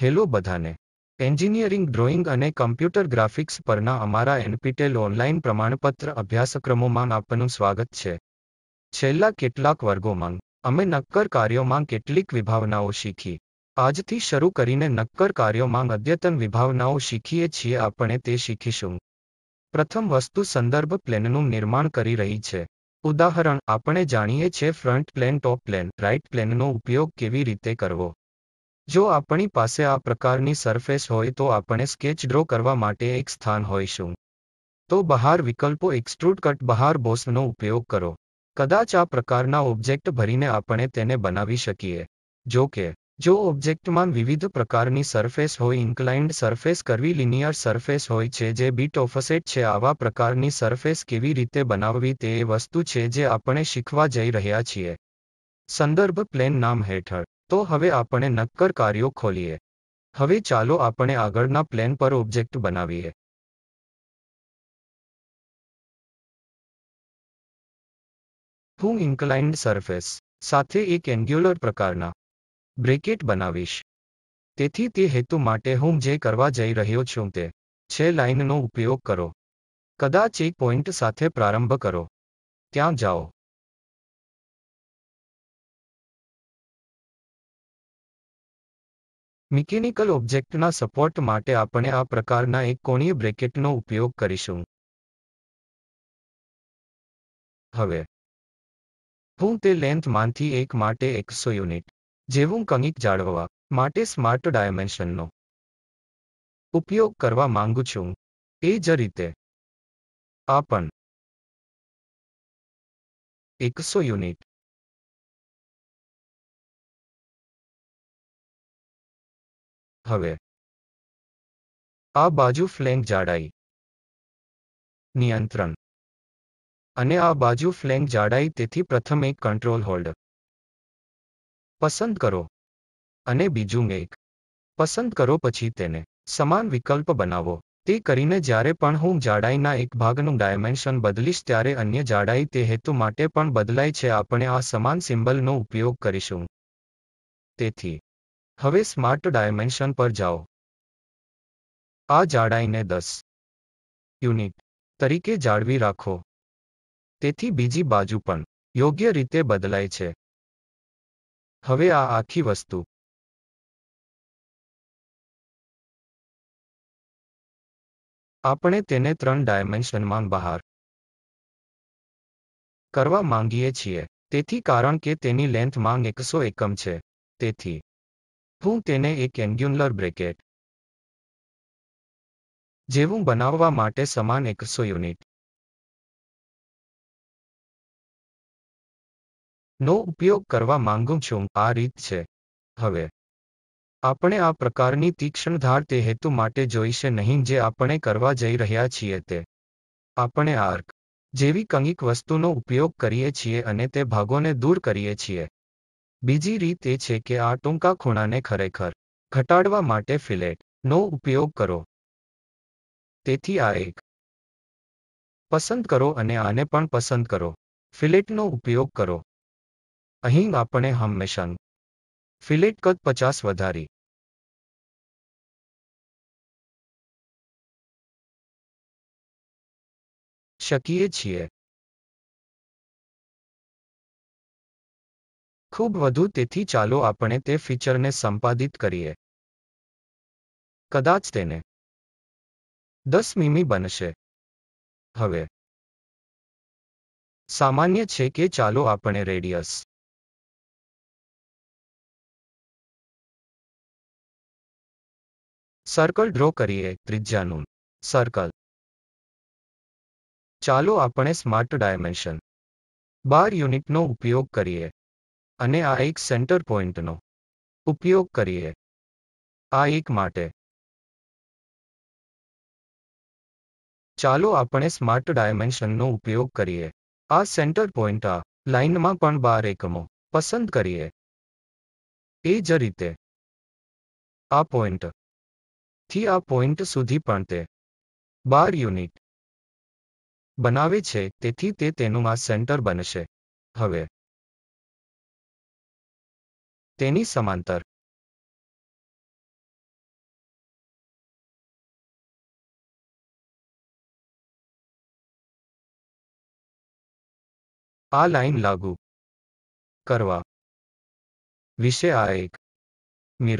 hello બધાને engineering drawing અને computer graphics પરના અમારા એનપીટેલ ઓનલાઇન પ્રમાણપત્ર અભ્યાસક્રમોમાં આપનું સ્વાગત છે છેલ્લા કેટલાક વર્ગોમાં અમે નક્કર કાર્યોમાં કેટલીક વિભાવનાઓ શીખી આજથી શરૂ કરીને નક્કર કાર્યોમાં અદ્યતન વિભાવનાઓ શીખીએ છીએ આપણે તે શીખીશું પ્રથમ વસ્તુ સંદર્ભ પ્લેનનું નિર્માણ કરી રહી છે ઉદાહરણ આપણે જાણીએ છીએ front plane top plane right પ્લેનનો ઉપયોગ કેવી રીતે કરવો જો આપણી પાસે આ પ્રકારની સરફેસ હોય તો આપણે સ્કેચ ડ્રો કરવા માટે એક સ્થાન હોઈશું તો બહાર વિકલ્પો એક્સ્ટ્રુડ કટ બહાર બોસનો ઉપયોગ કરો કદાચ આ પ્રકારના ઓબ્જેક્ટ ભરીને આપણે તેને બનાવી શકીએ જો કે જો ઓબ્જેક્ટમાં વિવિધ પ્રકારની સરફેસ હોય ઇન્ક્લાઇન્ડ સરફેસ કરવી લિનિયર સરફેસ હોય છે જે બીટ ઓફસેટ છે આવા પ્રકારની સરફેસ કેવી રીતે બનાવવી તે વસ્તુ છે જે આપણે શીખવા જઈ રહ્યા છીએ સંદર્ભ પ્લેન નામ હેઠળ તો હવે આપણે નક્કર કાર્યો ખોલીએ હવે ચાલો આપણે આગળના પ્લેન પર ઓબ્જેક્ટ બનાવીએ હું ઇન્કલાઇન્ડ સરફેસ સાથે એક એન્ગ્યુલર પ્રકારના બ્રેકેટ બનાવીશ તેથી તે હેતુ માટે હું જે કરવા જઈ રહ્યો છું તે છે લાઇનનો ઉપયોગ કરો કદાચ એક પોઈન્ટ સાથે પ્રારંભ કરો ત્યાં જાઓ મિકેનિકલ ઓબ્જેક્ટના સપોર્ટ માટે આપણે આ પ્રકારના એક કોણીય બ્રેકેટનો ઉપયોગ કરીશું હવે હું તે લેન્થમાંથી એક માટે એકસો યુનિટ જેવું કંઈક જાળવવા માટે સ્માર્ટ ડાયમેન્શનનો ઉપયોગ કરવા માંગુ છું એ જ રીતે આ પણ એકસો યુનિટ હવે આ બાજુ ફ્લેંક જાડાઈ નિયંત્રણ અને આ બાજુ ફ્લેંક જાડાઈ તેથી પ્રથમ એક કંટ્રોલ હોલ્ડ પસંદ કરો અને બીજું એક પસંદ કરો પછી તેને સમાન વિકલ્પ બનાવો તે કરીને જ્યારે પણ હું જાડાઈના એક ભાગનું ડાયમેન્શન બદલીશ ત્યારે અન્ય જાડાઈ તે હેતુ માટે પણ બદલાય છે આપણે આ સમાન સિમ્બલનો ઉપયોગ કરીશું તેથી હવે સ્માર્ટ ડાયમેન્શન પર જાઓ આ જાડાઈને દસ યુનિટ તરીકે જાળવી રાખો તેથી બીજી બાજુ પણ યોગ્ય રીતે બદલાય છે હવે આ આખી વસ્તુ આપણે તેને ત્રણ ડાયમેન્શનમાં બહાર કરવા માંગીએ છીએ તેથી કારણ કે તેની લેન્થ માંગ એકસો એકમ છે તેથી હું તેને એક એન્ગ્યુલર બ્રેકેટ જેવું બનાવવા માટે સમાન એકસો યુનિટ નો ઉપયોગ કરવા માંગુ છું આ રીત છે હવે આપણે આ પ્રકારની તીક્ષ્ણ ધાર તે હેતુ માટે જોઈશે નહીં જે આપણે કરવા જઈ રહ્યા છીએ તે આપણે આર્ક જેવી કંઈક વસ્તુનો ઉપયોગ કરીએ છીએ અને તે ભાગોને દૂર કરીએ છીએ બીજી રીત એ છે કે આ ટૂંકા ખૂણાને ખરેખર ઘટાડવા માટે ફિલેટ નો ઉપયોગ કરો તેથી આ એક પસંદ કરો અને આને પણ પસંદ કરો ફિલેટનો ઉપયોગ કરો અહીં આપણે હંમેશા ફિલેટ કદ પચાસ વધારી શકીએ છીએ ખૂબ વધુ તેથી ચાલો આપણે તે ફીચરને સંપાદિત કરીએ કદાચ તેને દસ મીમી બનશે હવે સામાન્ય છે કે ચાલો આપણે રેડિયસ સર્કલ ડ્રો કરીએ ત્રિજ્યાનું સર્કલ ચાલો આપણે સ્માર્ટ ડાયમેન્શન બાર યુનિટનો ઉપયોગ કરીએ અને આ એક સેન્ટર પોઇન્ટનો ઉપયોગ કરીએ આ એક માટે ચાલો આપણે સ્માર્ટ ડાયમેન્શનનો ઉપયોગ કરીએ આ સેન્ટર પોઇન્ટ આ લાઇનમાં પણ બાર એકમો પસંદ કરીએ એ જ રીતે આ પોઈન્ટ થી આ પોઈન્ટ સુધી પણ તે બાર યુનિટ બનાવે છે તેથી તે તેનું આ સેન્ટર બનશે હવે તેની સમાંતર આ લાઈન લાગુ કરવા વિશે આ એક મિરર પસંદ કરો તેથી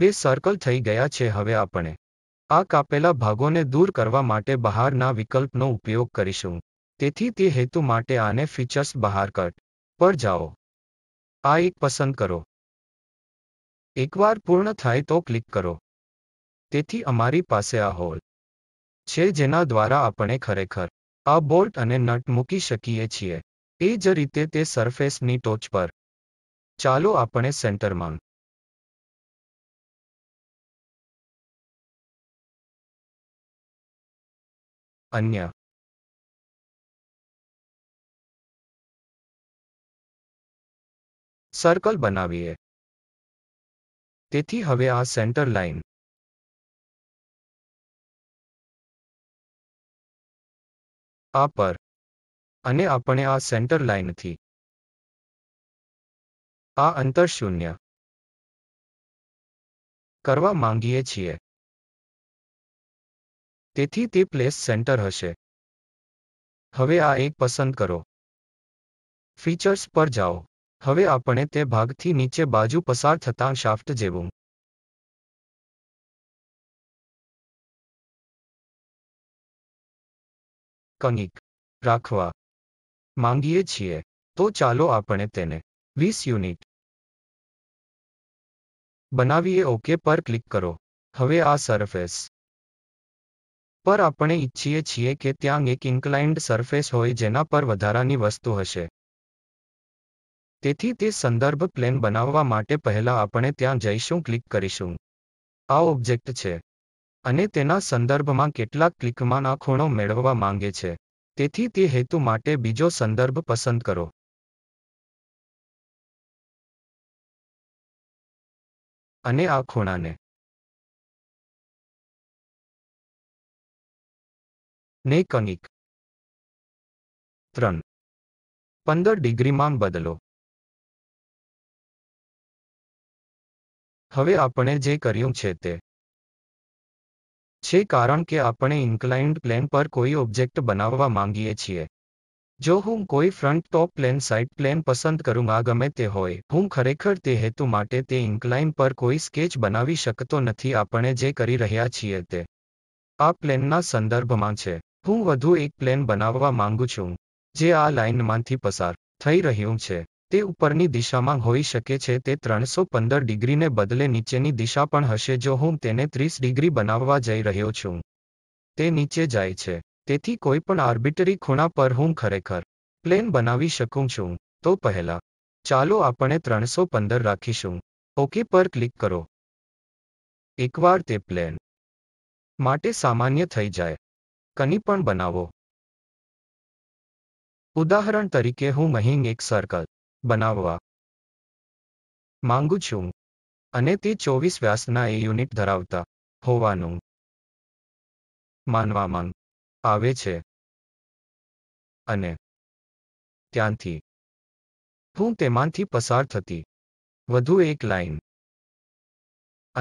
બે સર્કલ થઈ ગયા છે હવે આપણે આ કાપેલા ભાગોને દૂર કરવા માટે બહારના વિકલ્પનો ઉપયોગ કરીશું તેથી તે હેતુ માટે આને ફીચર્સ બહાર કટ પર જાઓ આ એક પસંદ કરો એકવાર પૂર્ણ થાય તો ક્લિક કરો તેથી અમારી પાસે આ હોલ છે જેના દ્વારા આપણે ખરેખર આ બોલ્ટ અને નટ મૂકી શકીએ છીએ એ જ રીતે તે સરફેસની ટોચ પર ચાલો આપણે સેન્ટરમાં અન્ય સર્કલ બનાવીએ તેથી હવે આ સેન્ટર લાઇન આ પર અને આપણે આ સેન્ટર લાઇનથી આ અંતર શૂન્ય કરવા માંગીએ છીએ તેથી તે પ્લેસ સેન્ટર હશે હવે આ એક પસંદ કરો ફીચર્સ પર જાઓ હવે આપણે તે ભાગથી નીચે બાજુ પસાર થતાં શાફ્ટ જેવું કનિક રાખવા માંગીએ છીએ તો ચાલો આપણે તેને વીસ યુનિટ બનાવીએ ઓકે પર ક્લિક કરો હવે આ સરફેસ પર આપણે ઈચ્છીએ છીએ કે ત્યાં એક ઇન્કલાઇન્ડ સરફેસ હોય જેના પર વધારાની વસ્તુ હશે તેથી તે સંદર્ભ પ્લેન બનાવવા માટે પહેલા આપણે ત્યાં જઈશું ક્લિક કરીશું આ ઓબ્જેક્ટ છે અને તેના સંદર્ભમાં કેટલાક ક્લિકમાંના ખૂણો મેળવવા માંગે છે તેથી તે હેતુ માટે બીજો સંદર્ભ પસંદ કરો અને આ ખૂણાને ને કનિક ત્રણ પંદર ડિગ્રીમાં બદલો હવે આપણે જે કર્યું છે તે છે કારણ કે આપણે ઇન્ક્લાઇન્ડ પ્લેન પર કોઈ ઓબ્જેક્ટ બનાવવા માંગીએ છીએ જો હું કોઈ front top plane side plane પસંદ કરું આ ગમે તે હોય હું ખરેખર તે હેતુ માટે તે ઇન્કલાઇન પર કોઈ સ્કેચ બનાવી શકતો નથી આપણે જે કરી રહ્યા છીએ તે આ પ્લેનના સંદર્ભમાં છે હું વધુ એક પ્લેન બનાવવા માંગુ છું જે આ લાઇનમાંથી પસાર થઈ રહ્યું છે તે ઉપરની દિશામાં હોઈ શકે છે તે ત્રણસો પંદર ડિગ્રીને બદલે નીચેની દિશા પણ હશે જો હું તેને ત્રીસ ડિગ્રી બનાવવા જઈ રહ્યો છું તે નીચે જાય છે તેથી કોઈ પણ આર્બિટરી ખૂણા પર હું ખરેખર પ્લેન બનાવી શકું છું તો પહેલા ચાલો આપણે ત્રણસો પંદર રાખીશું ઓકે પર ક્લિક કરો એકવાર તે પ્લેન માટે સામાન્ય થઈ જાય કની પણ બનાવો ઉદાહરણ તરીકે હું અહીં એક સર્કલ બનાવવા માંગુ છું અને તે ચોવીસ વ્યાસના એ યુનિટ ધરાવતા હોવાનું માનવામાં આવે છે અને ત્યાંથી હું તેમાંથી પસાર થતી વધુ એક લાઇન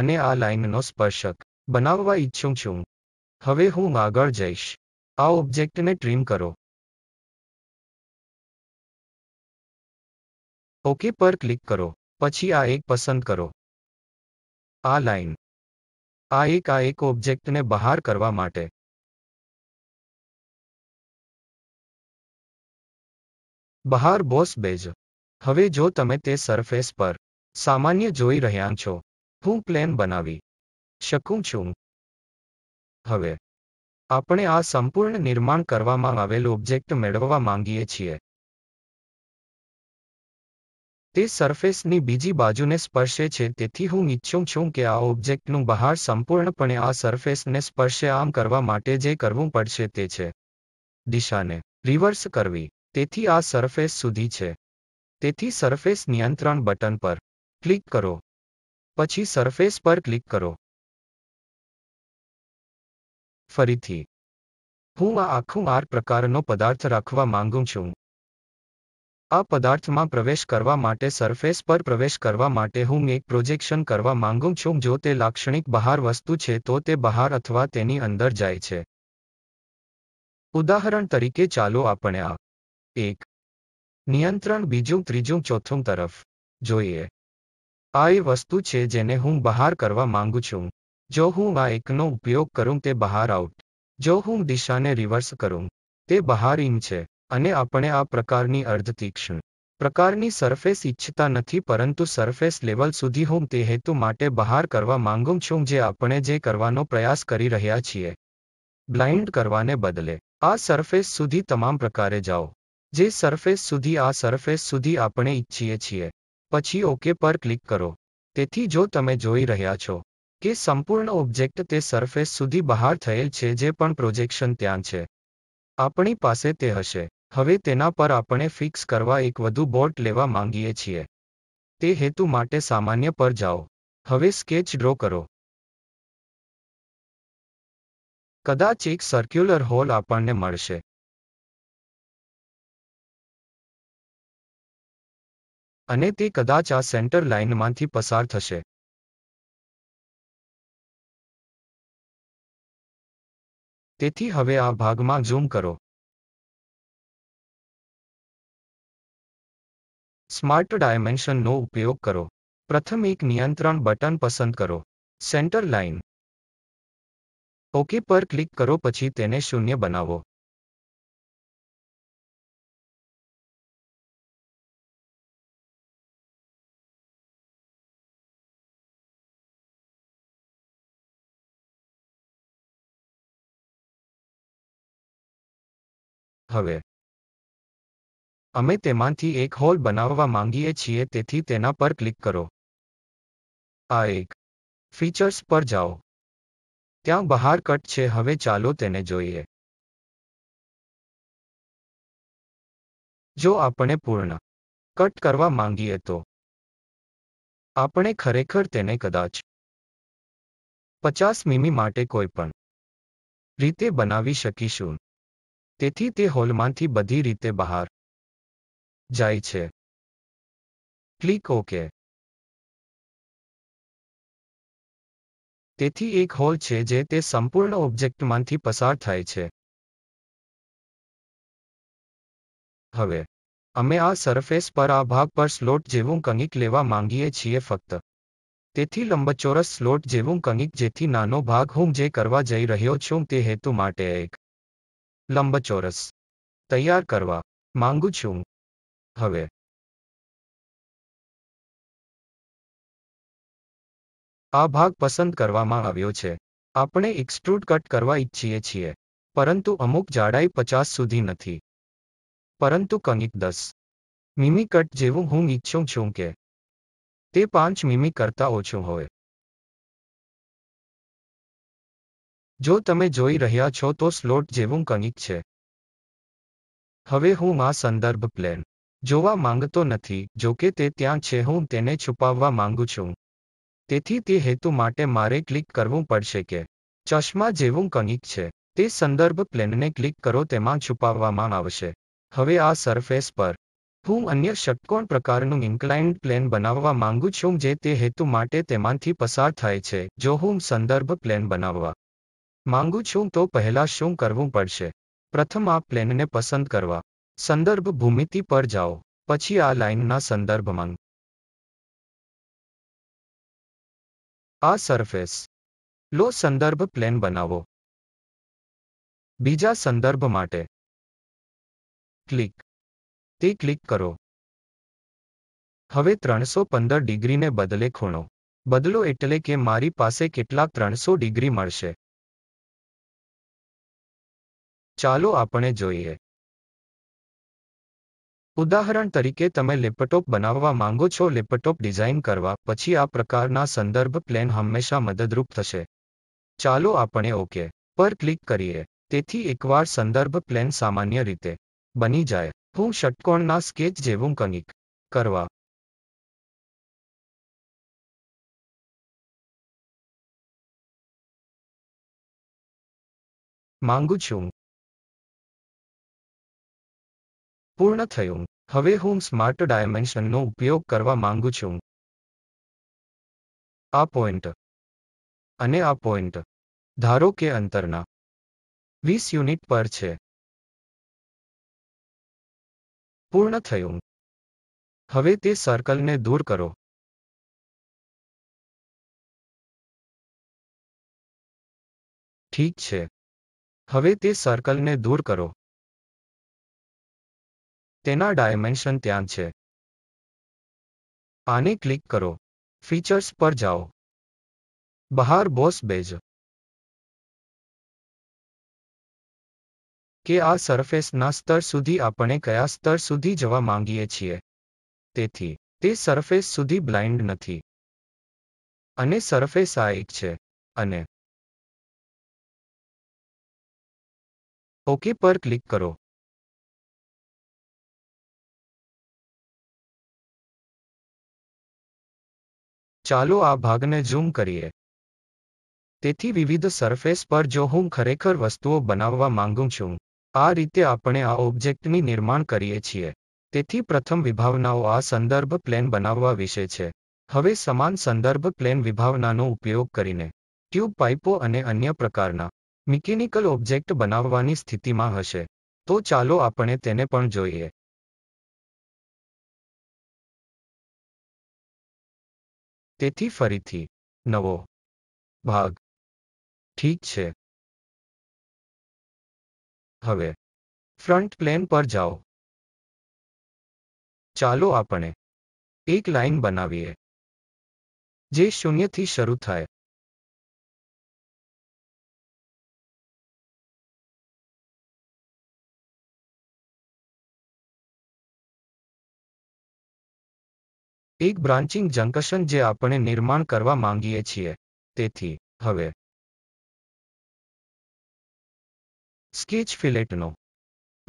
અને આ લાઇનનો સ્પર્શક બનાવવા ઈચ્છું છું હવે હું આગળ જઈશ આ ઓબ્જેક્ટને ટ્રીમ કરો ઓકે પર ક્લિક કરો પછી આ એક પસંદ કરો આ લાઇન આ એક આ એક ઓબ્જેક્ટને બહાર કરવા માટે બહાર બોસ બેજ હવે જો તમે તે સરફેસ પર સામાન્ય જોઈ રહ્યા છો હું પ્લેન બનાવી શકું છું હવે આપણે આ સંપૂર્ણ નિર્માણ કરવામાં આવેલ ઓબ્જેક્ટ મેળવવા માંગીએ છીએ તે સરફેસની બીજી બાજુને સ્પર્શે છે તેથી હું ઈચ્છું છું કે આ ઓબ્જેક્ટનું બહાર સંપૂર્ણપણે આ સરફેસને સ્પર્શે આમ કરવા માટે જે કરવું પડશે તે છે દિશાને રિવર્સ કરવી તેથી આ સરફેસ સુધી છે તેથી સરફેસ નિયંત્રણ બટન પર ક્લિક કરો પછી સરફેસ પર ક્લિક કરો ફરીથી હું આ આખું આર પ્રકારનો પદાર્થ રાખવા માંગુ છું આ પદાર્થમાં પ્રવેશ કરવા માટે સરફેસ પર પ્રવેશ કરવા માટે હું એક પ્રોજેક્શન કરવા માંગુ છું જો તે લાક્ષણિક બહાર વસ્તુ છે તો તે બહાર અથવા તેની અંદર જાય છે ઉદાહરણ તરીકે ચાલો આપણે આ એક નિયંત્રણ બીજું ત્રીજું ચોથું તરફ જોઈએ આ એ વસ્તુ છે જેને હું બહાર કરવા માંગુ છું જો હું આ એકનો ઉપયોગ કરું તે બહાર આઉટ જો હું દિશાને રિવર્સ કરું તે બહાર ઇન છે અને આપણે આ પ્રકારની અર્ધ તીક્ષ્ણ પ્રકારની સરફેસ ઇચ્છતા નથી પરંતુ સરફેસ લેવલ સુધી હું તે હેતુ માટે બહાર કરવા માંગુ છું જે આપણે જે કરવાનો પ્રયાસ કરી રહ્યા છીએ બ્લાઇન્ડ કરવાને બદલે આ સરફેસ સુધી તમામ પ્રકારે જાઓ જે સરફેસ સુધી આ સરફેસ સુધી આપણે ઇચ્છીએ છીએ પછી ઓકે પર ક્લિક કરો તેથી જો તમે જોઈ રહ્યા છો કે સંપૂર્ણ ઓબ્જેક્ટ તે સરફેસ સુધી બહાર થયેલ છે જે પણ પ્રોજેક્શન ત્યાં છે આપણી પાસે તે હશે હવે તેના પર આપણે ફિક્સ કરવા એક વધુ બોટ લેવા માંગીએ છીએ તે હેતુ માટે સામાન્ય પર જાઓ હવે સ્કેચ ડ્રો કરો કદાચ એક સર્ક્યુલર હોલ આપણને મળશે અને તે કદાચ આ સેન્ટર લાઇનમાંથી પસાર થશે તેથી હવે આ ભાગમાં ઝૂમ કરો સ્માર્ટ ડાયમેન્શનનો ઉપયોગ કરો પ્રથમ એક નિયંત્રણ બટન પસંદ કરો સેન્ટર લાઇન ઓકે પર ક્લિક કરો પછી તેને શૂન્ય બનાવો હવે અમે તેમાંથી એક હોલ બનાવવા માંગીએ છીએ તેથી તેના પર ક્લિક કરો આ એક ફીચર્સ પર જાઓ ત્યાં બહાર કટ છે હવે ચાલો તેને જોઈએ જો આપણે પૂર્ણ કટ કરવા માંગીએ તો આપણે ખરેખર તેને કદાચ પચાસ મીમી માટે કોઈ પણ રીતે બનાવી શકીશું તેથી તે હોલમાંથી બધી રીતે બહાર જાય છે ક્લિક ઓકે તેથી એક હોલ છે જે તે સંપૂર્ણ ઓબ્જેક્ટમાંથી પસાર થાય છે હવે અમે આ સરફેસ પર આ ભાગ પર સ્લોટ જેવું કંઈક લેવા માંગીએ છીએ ફક્ત તેથી લંબચોરસ સ્લોટ જેવું કંઈક જેથી નાનો ભાગ હું જે કરવા જઈ રહ્યો છું તે હેતુ માટે એક લંબચોરસ તૈયાર કરવા માંગુ છું હવે આ ભાગ પસંદ કરવામાં આવ્યો છે આપણે એક્સ્ટ્રુડ કટ કરવા ઈચ્છીએ છીએ પરંતુ અમુક જાડાઈ પચાસ સુધી નથી પરંતુ કંઈક દસ મીમી કટ જેવું હું ઈચ્છું છું કે તે પાંચ મીમી કરતા ઓછું હોય જો તમે જોઈ રહ્યા છો તો સ્લોટ જેવું કંઈક છે હવે હું આ સંદર્ભ પ્લેન જોવા માંગતો નથી જો કે તે ત્યાં છે હું તેને છુપાવવા માંગુ છું તેથી તે હેતુ માટે મારે ક્લિક કરવું પડશે કે ચશ્મા જેવું કંઈક છે તે સંદર્ભ પ્લેનને ક્લિક કરો તેમાં છુપાવવામાં આવશે હવે આ સરફેસ પર હું અન્ય ષટકોણ પ્રકારનું ઇન્ક્લાઇન્ડ પ્લેન બનાવવા માંગુ છું જે તે હેતુ માટે તેમાંથી પસાર થાય છે જો હું સંદર્ભ પ્લેન બનાવવા માંગુ છું તો પહેલા શું કરવું પડશે પ્રથમ આ પ્લેનને પસંદ કરવા સંદર્ભ ભૂમિતિ પર જાઓ પછી આ લાઇનના સંદર્ભમાં આ સરફેસ લો સંદર્ભ પ્લેન બનાવો બીજા સંદર્ભ માટે ક્લિક તે ક્લિક કરો હવે ત્રણસો પંદર ડિગ્રીને બદલે ખૂણો બદલો એટલે કે મારી પાસે કેટલાક ત્રણસો ડિગ્રી મળશે ચાલો આપણે જોઈએ ઉદાહરણ તરીકે તમે લેપટોપ બનાવવા માંગો છો લેપટોપ ડિઝાઇન કરવા પછી આ પ્રકારના સંદર્ભ પ્લેન હંમેશા મદદરૂપ થશે ચાલો આપણે ઓકે પર ક્લિક કરીએ તેથી એકવાર સંદર્ભ પ્લેન સામાન્ય રીતે બની જાય હું ષટકોણના સ્કેચ જેવું કંઈક કરવા માંગુ છું પૂર્ણ થયું હવે હું સ્માર્ટ ડાયમેન્શનનો ઉપયોગ કરવા માંગુ છું આ પોઈન્ટ અને આ પોઈન્ટ ધારો કે અંતરના વીસ યુનિટ પર છે પૂર્ણ થયું હવે તે સર્કલને દૂર કરો ઠીક છે હવે તે સર્કલને દૂર કરો તેના ડાયમેન્શન ત્યાં છે આને ક્લિક કરો ફીચર્સ પર જાઓ બહાર બોસ બેજ કે આ સરફેસના સ્તર સુધી આપણે કયા સ્તર સુધી જવા માંગીએ છીએ તેથી તે સરફેસ સુધી બ્લાઇન્ડ નથી અને સરફેસ આ એક છે અને ઓકે પર ક્લિક કરો ચાલો આ ભાગને ઝૂમ કરીએ તેથી વિવિધ સરફેસ પર જો હું ખરેખર વસ્તુઓ બનાવવા માંગુ છું આ રીતે આપણે આ ઓબ્જેક્ટની નિર્માણ કરીએ છીએ તેથી પ્રથમ વિભાવનાઓ આ સંદર્ભ પ્લેન બનાવવા વિશે છે હવે સમાન સંદર્ભ પ્લેન વિભાવનાનો ઉપયોગ કરીને ટ્યુબ પાઇપો અને અન્ય પ્રકારના મિકેનિકલ ઓબ્જેક્ટ બનાવવાની સ્થિતિમાં હશે તો ચાલો આપણે તેને પણ જોઈએ તેથી ફરીથી નવો ભાગ ઠીક છે હવે ફ્રન્ટ પ્લેન પર જાઓ ચાલો આપણે એક લાઈન બનાવીએ જે શૂન્યથી શરૂ થાય એક બ્રાન્ચિંગ જંકશન જે આપણે નિર્માણ કરવા માંગીએ છીએ તેથી હવે સ્કેચ ફિલેટનો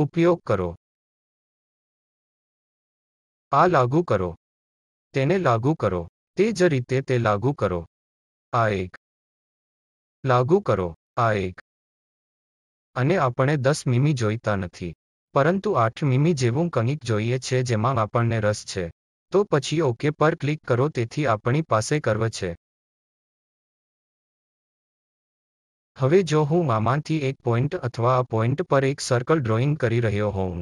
ઉપયોગ કરો આ લાગુ કરો તેને લાગુ કરો તે જ રીતે તે લાગુ કરો આ એક લાગુ કરો આ એક અને આપણે દસ મીમી જોઈતા નથી પરંતુ આઠ મીમી જેવું કંઈક જોઈએ છે જેમાં આપણને રસ છે તો પછી ઓકે પર ક્લિક કરો તેથી આપણી પાસે કર્વ છે હવે જો હું આમાંથી એક પોઈન્ટ અથવા આ પોઈન્ટ પર એક સર્કલ ડ્રોઈંગ કરી રહ્યો હોઉં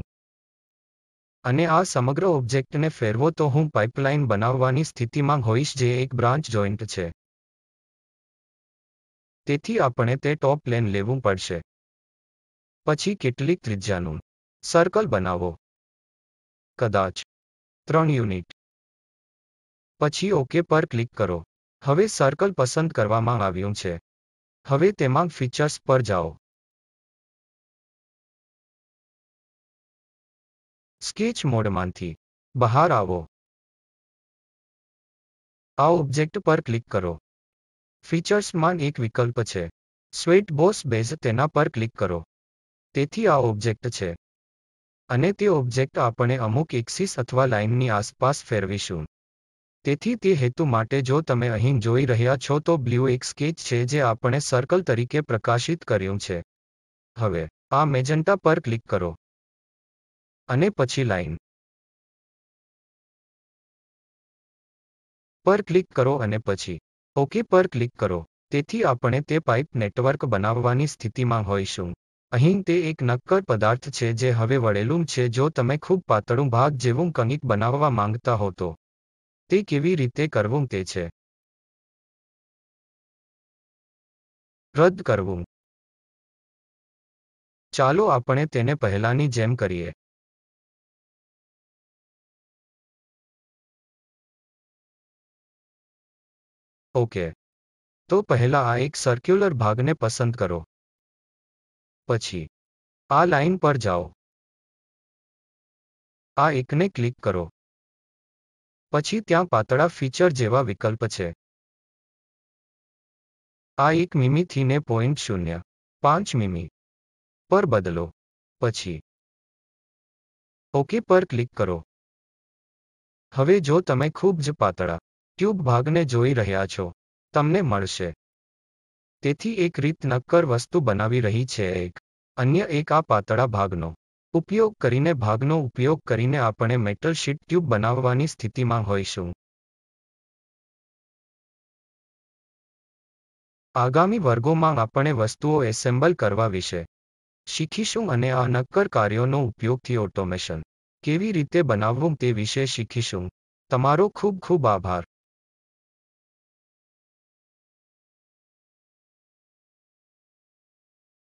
અને આ સમગ્ર ઓબ્જેક્ટને ફેરવો તો હું પાઇપલાઇન બનાવવાની સ્થિતિમાં હોઈશ જે એક બ્રાન્ચ જોઈન્ટ છે તેથી આપણે તે ટોપ પ્લેન લેવું પડશે પછી કેટલીક ત્રિજ્યાનું સર્કલ બનાવો કદાચ ત્રણ યુનિટ પછી ઓકે પર ક્લિક કરો હવે સર્કલ પસંદ કરવામાં આવ્યું છે હવે તેમાં ફીચર્સ પર જાઓ સ્કેચ મોડમાંથી બહાર આવો આ ઓબ્જેક્ટ પર ક્લિક કરો ફીચર્સમાં એક વિકલ્પ છે સ્વેટ બોસ બેઝ તેના પર ક્લિક કરો તેથી આ ઓબ્જેક્ટ છે અને તે ઓબ્જેક્ટ આપણે અમુક એક્સિસ અથવા લાઇનની આસપાસ ફેરવીશું તેથી તે હેતુ માટે જો તમે અહીં જોઈ રહ્યા છો તો બ્લ્યુ એક સ્કેચ છે જે આપણે સર્કલ તરીકે પ્રકાશિત કર્યું છે હવે આ મેજન્ટા પર ક્લિક કરો અને પછી લાઇન પર ક્લિક કરો અને પછી ઓકે પર ક્લિક કરો તેથી આપણે તે પાઇપ નેટવર્ક બનાવવાની સ્થિતિમાં હોઈશું અહીં તે એક નક્કર પદાર્થ છે જે હવે વળેલું છે જો તમે ખૂબ પાતળું ભાગ જેવું કંઈક બનાવવા માંગતા હો તો તે કેવી રીતે કરવું તે છે રદ કરવું ચાલો આપણે તેને પહેલાની જેમ કરીએ ઓકે તો પહેલા આ એક સર્ક્યુલર ભાગને પસંદ કરો પછી આ લાઇન પર જાઓ આ એકને ક્લિક કરો પછી ત્યાં પાતળા ફીચર જેવા વિકલ્પ છે આ એક મીમીથી ને પોઈન્ટ શૂન્ય પાંચ મીમી પર બદલો પછી ઓકે પર ક્લિક કરો હવે જો તમે ખૂબ જ પાતળા ટ્યુબ ભાગને જોઈ રહ્યા છો તમને મળશે તેથી એક રીત નક્કર વસ્તુ બનાવી રહી છે એક અન્ય એક આ પાતળા ભાગનો ઉપયોગ કરીને ભાગનો ઉપયોગ કરીને આપણે મેટલ શીટ ટ્યુબ બનાવવાની સ્થિતિમાં હોઈશું આગામી વર્ગોમાં આપણે વસ્તુઓ એસેમ્બલ કરવા વિશે શીખીશું અને આ નક્કર કાર્યોનો ઉપયોગથી ઓટોમેશન કેવી રીતે બનાવવું તે વિશે શીખીશું તમારો ખૂબ ખૂબ આભાર